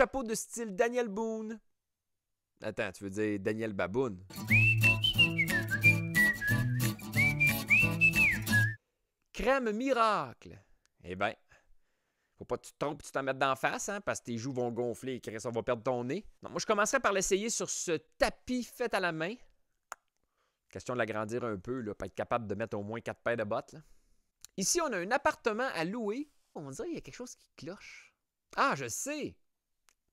chapeau de style Daniel Boone. Attends, tu veux dire Daniel Baboon? Crème miracle. Eh bien, faut pas que tu te trompes tu t'en mettes d'en face, hein, parce que tes joues vont gonfler et ça va perdre ton nez. Non, moi, je commencerai par l'essayer sur ce tapis fait à la main. Question de l'agrandir un peu, là, pour être capable de mettre au moins quatre paires de bottes. Ici, on a un appartement à louer. On dirait qu'il y a quelque chose qui cloche. Ah, je sais!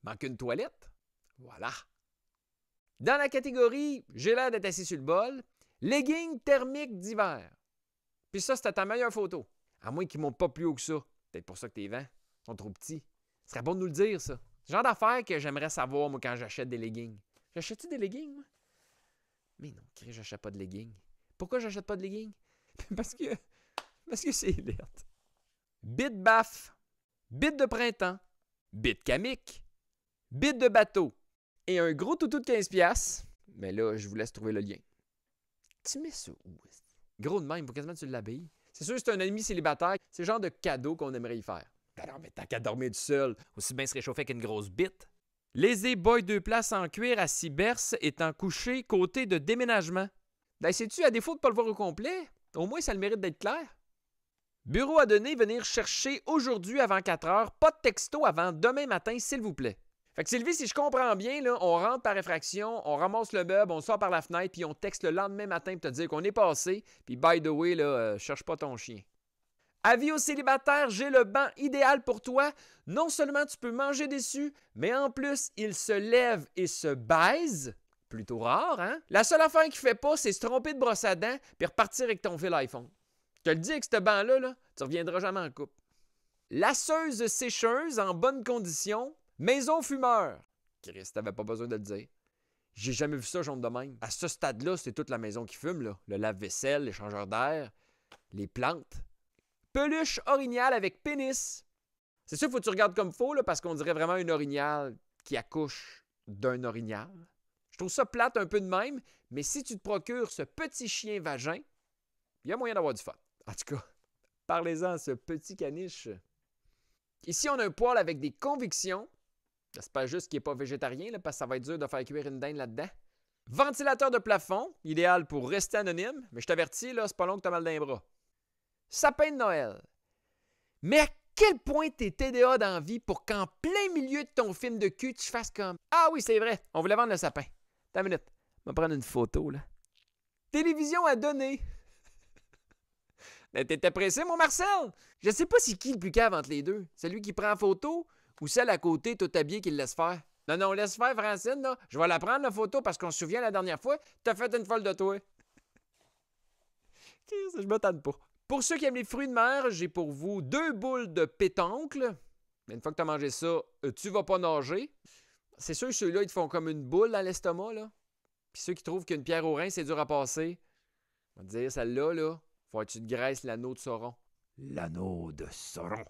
Manque une toilette? Voilà. Dans la catégorie J'ai l'air d'être assis sur le bol, leggings thermiques d'hiver. Puis ça, c'était ta meilleure photo. À moins qu'ils ne montent pas plus haut que ça. Peut-être pour ça que tes vents sont trop petits. Ce serait bon de nous le dire, ça. Le genre d'affaires que j'aimerais savoir, moi, quand j'achète des leggings. J'achète-tu des leggings, moi? Mais non, je j'achète pas de leggings. Pourquoi j'achète pas de leggings? parce que. Parce que c'est lettre. Bit baf. Bit de printemps. Bit camique bite de bateau et un gros toutou de 15$. Mais là, je vous laisse trouver le lien. Tu mets ça où? Gros de même, faut quasiment tu l'habilles. C'est sûr, c'est un ennemi célibataire. C'est le genre de cadeau qu'on aimerait y faire. Alors, ben mais t'as qu'à dormir du sol Aussi bien se réchauffer qu'une grosse bite. Les boy deux places en cuir à berces étant couché côté de déménagement. Ben, sais-tu, à défaut de pas le voir au complet, au moins ça a le mérite d'être clair. Bureau à donner, venir chercher aujourd'hui avant 4 heures. Pas de texto avant demain matin, s'il vous plaît. Fait que Sylvie, si je comprends bien, là, on rentre par effraction, on ramasse le meuble, on sort par la fenêtre, puis on texte le lendemain matin pour te dire qu'on est passé. Puis by the way, là, euh, cherche pas ton chien. Avis aux célibataires, j'ai le banc idéal pour toi. Non seulement tu peux manger dessus, mais en plus, il se lève et se baise. Plutôt rare, hein? La seule affaire qu'il fait pas, c'est se tromper de brosse à dents puis repartir avec ton fil iPhone. Je te le dis avec ce banc-là, là, tu reviendras jamais en couple. Lasseuse sécheuse en bonne condition, Maison fumeur. Chris, t'avais pas besoin de le dire. J'ai jamais vu ça genre de même. À ce stade-là, c'est toute la maison qui fume, là. Le lave-vaisselle, l'échangeur d'air, les plantes. Peluche orignale avec pénis. C'est sûr, faut que tu regardes comme faux, parce qu'on dirait vraiment une orignale qui accouche d'un orignal. Je trouve ça plate un peu de même, mais si tu te procures ce petit chien vagin, il y a moyen d'avoir du fun. En tout cas, parlez-en à ce petit caniche. Ici, on a un poil avec des convictions pas juste qu'il n'est pas végétarien, là, parce que ça va être dur de faire cuire une dinde là-dedans. Ventilateur de plafond, idéal pour rester anonyme, mais je t'avertis, là, c'est pas long que t'as mal d'un bras. Sapin de Noël. Mais à quel point t'es TDA dans vie pour qu'en plein milieu de ton film de cul, tu fasses comme Ah oui, c'est vrai, on voulait vendre le sapin. T'as une minute, je vais prendre une photo, là. Télévision à donner. t'étais pressé, mon Marcel? Je sais pas si qui le plus cave entre les deux. Celui qui prend en photo ou celle à côté, tout habillée, qui le laisse faire? Non, non, laisse faire, Francine, là. Je vais la prendre, la photo, parce qu'on se souvient la dernière fois, t'as fait une folle de toi. Je m'attends pas. Pour ceux qui aiment les fruits de mer, j'ai pour vous deux boules de pétoncle. Mais une fois que tu as mangé ça, euh, tu vas pas nager. C'est sûr que ceux-là, ils te font comme une boule dans l'estomac, là. Puis ceux qui trouvent qu'une pierre au rein, c'est dur à passer, on va dire, celle-là, là, faut être tu graisse, l'anneau de Sauron. L'anneau de Sauron.